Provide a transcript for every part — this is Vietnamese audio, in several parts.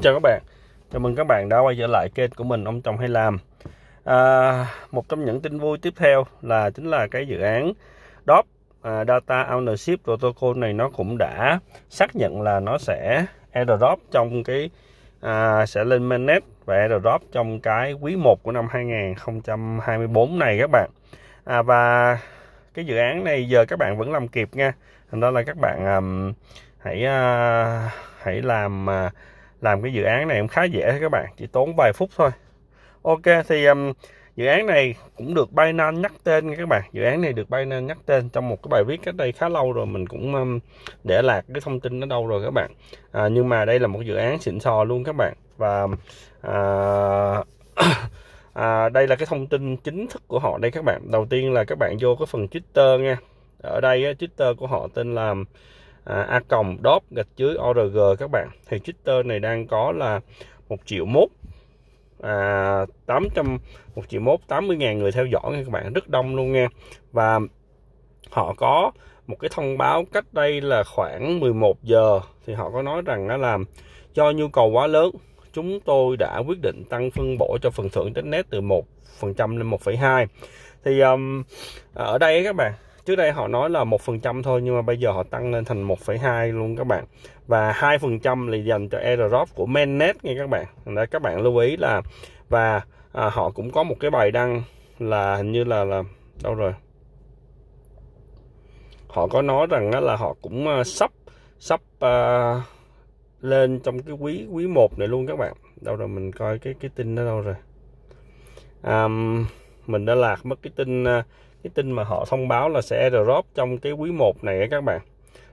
Chào các bạn, chào mừng các bạn đã quay trở lại kênh của mình Ông Chồng Hay Làm à, Một trong những tin vui tiếp theo là chính là cái dự án DOP à, Data Ownership Protocol này nó cũng đã xác nhận là nó sẽ airdrop trong cái à, sẽ lên mainnet và airdrop trong cái quý 1 của năm 2024 này các bạn à, Và cái dự án này giờ các bạn vẫn làm kịp nha Thành ra là các bạn um, hãy uh, hãy làm uh, làm cái dự án này cũng khá dễ các bạn chỉ tốn vài phút thôi ok thì um, dự án này cũng được Binance nhắc tên các bạn dự án này được Binance nhắc tên trong một cái bài viết cách đây khá lâu rồi mình cũng um, để lạc cái thông tin ở đâu rồi các bạn à, nhưng mà đây là một dự án xịn sò luôn các bạn và à, à, đây là cái thông tin chính thức của họ đây các bạn đầu tiên là các bạn vô cái phần Twitter nha ở đây Twitter của họ tên là À, a còng đốp gạch dưới org các bạn thì Twitter này đang có là một triệu mốt à, 800 1 triệu mốt 80 ngàn người theo dõi nha các bạn rất đông luôn nha và họ có một cái thông báo cách đây là khoảng 11 giờ thì họ có nói rằng nó làm do nhu cầu quá lớn chúng tôi đã quyết định tăng phân bổ cho phần thưởng internet từ 1% lên 1,2 thì um, ở đây các bạn trước đây họ nói là một phần trăm thôi nhưng mà bây giờ họ tăng lên thành 1,2 luôn các bạn và hai phần trăm là dành cho airdrop của mainnet nha các bạn Đấy, các bạn lưu ý là và à, họ cũng có một cái bài đăng là hình như là là đâu rồi họ có nói rằng á, là họ cũng uh, sắp sắp uh, lên trong cái quý quý một này luôn các bạn đâu rồi mình coi cái cái tin đó đâu rồi um, mình đã lạc mất cái tin uh, cái tin mà họ thông báo là sẽ drop trong cái quý 1 này các bạn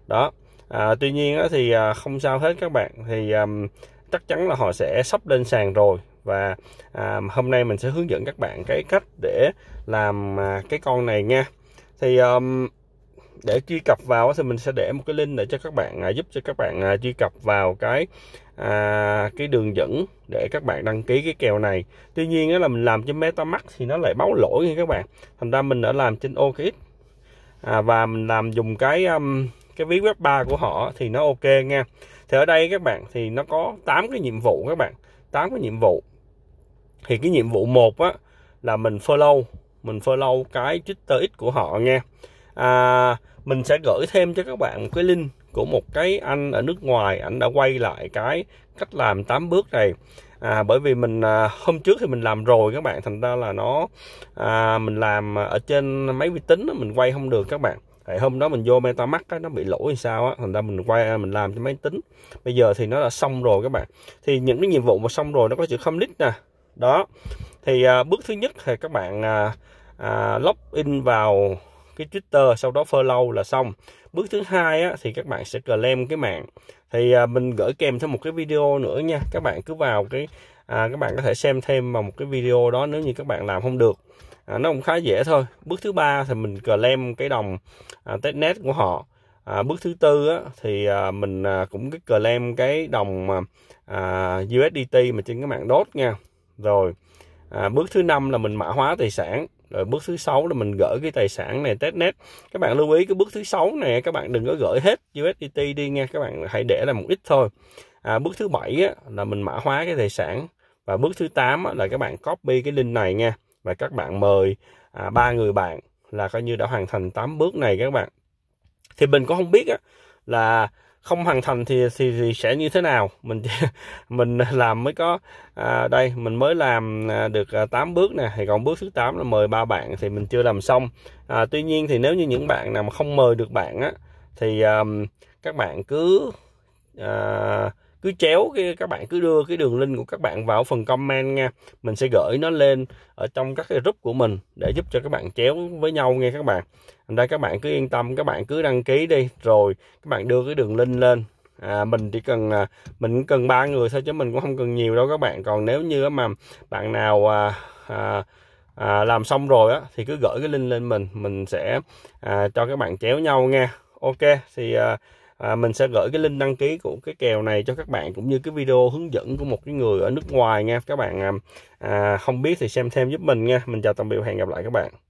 đó à, tuy nhiên á, thì à, không sao hết các bạn thì à, chắc chắn là họ sẽ sắp lên sàn rồi và à, hôm nay mình sẽ hướng dẫn các bạn cái cách để làm à, cái con này nha thì um, để truy cập vào thì mình sẽ để một cái link để cho các bạn à, giúp cho các bạn à, truy cập vào cái à, cái đường dẫn để các bạn đăng ký cái kèo này tuy nhiên đó là mình làm trên metamax thì nó lại báo lỗi nha các bạn thành ra mình đã làm trên okx à, và mình làm dùng cái um, cái ví web 3 của họ thì nó ok nha thì ở đây các bạn thì nó có 8 cái nhiệm vụ các bạn 8 cái nhiệm vụ thì cái nhiệm vụ một á là mình follow mình follow cái Twitter X của họ nha à, mình sẽ gửi thêm cho các bạn một cái link của một cái anh ở nước ngoài anh đã quay lại cái cách làm 8 bước này à, bởi vì mình à, hôm trước thì mình làm rồi các bạn thành ra là nó à, mình làm ở trên máy vi tính mình quay không được các bạn Tại hôm đó mình vô MetaMask á, nó bị lỗi hay sao á, thành ra mình quay à, mình làm trên máy tính. Bây giờ thì nó đã xong rồi các bạn. Thì những cái nhiệm vụ mà xong rồi nó có chữ commit nè. Đó. Thì à, bước thứ nhất thì các bạn à, à, login vào cái twitter sau đó follow là xong bước thứ hai á, thì các bạn sẽ claim cái mạng thì à, mình gửi kèm thêm một cái video nữa nha các bạn cứ vào cái à, các bạn có thể xem thêm vào một cái video đó nếu như các bạn làm không được à, nó cũng khá dễ thôi bước thứ ba thì mình claim cái đồng à, testnet của họ à, bước thứ tư á, thì à, mình à, cũng cái claim cái đồng à, USDT mà trên cái mạng đốt nha rồi à, bước thứ năm là mình mã hóa tài sản rồi bước thứ sáu là mình gửi cái tài sản này testnet các bạn lưu ý cái bước thứ sáu này các bạn đừng có gửi hết USDT đi nha các bạn hãy để là một ít thôi à, bước thứ bảy là mình mã hóa cái tài sản và bước thứ tám là các bạn copy cái link này nha và các bạn mời à, ba à, người bạn là coi như đã hoàn thành 8 bước này các bạn thì mình cũng không biết á, là không hoàn thành thì thì, thì sẽ như thế nào mình mình làm mới có à, đây mình mới làm à, được 8 à, bước nè thì còn bước thứ 8 là mời ba bạn thì mình chưa làm xong à, tuy nhiên thì nếu như những bạn nào mà không mời được bạn á thì um, các bạn cứ uh, cứ chéo cái các bạn cứ đưa cái đường link của các bạn vào phần comment nha mình sẽ gửi nó lên ở trong các cái group của mình để giúp cho các bạn chéo với nhau nghe các bạn thành ra các bạn cứ yên tâm các bạn cứ đăng ký đi rồi các bạn đưa cái đường link lên à, mình chỉ cần à, mình cần ba người thôi chứ mình cũng không cần nhiều đâu các bạn còn nếu như mà bạn nào à, à, à, làm xong rồi á thì cứ gửi cái link lên mình mình sẽ à, cho các bạn chéo nhau nghe ok thì à, à, mình sẽ gửi cái link đăng ký của cái kèo này cho các bạn cũng như cái video hướng dẫn của một cái người ở nước ngoài nha các bạn à, à không biết thì xem thêm giúp mình nha mình chào tạm biệt hẹn gặp lại các bạn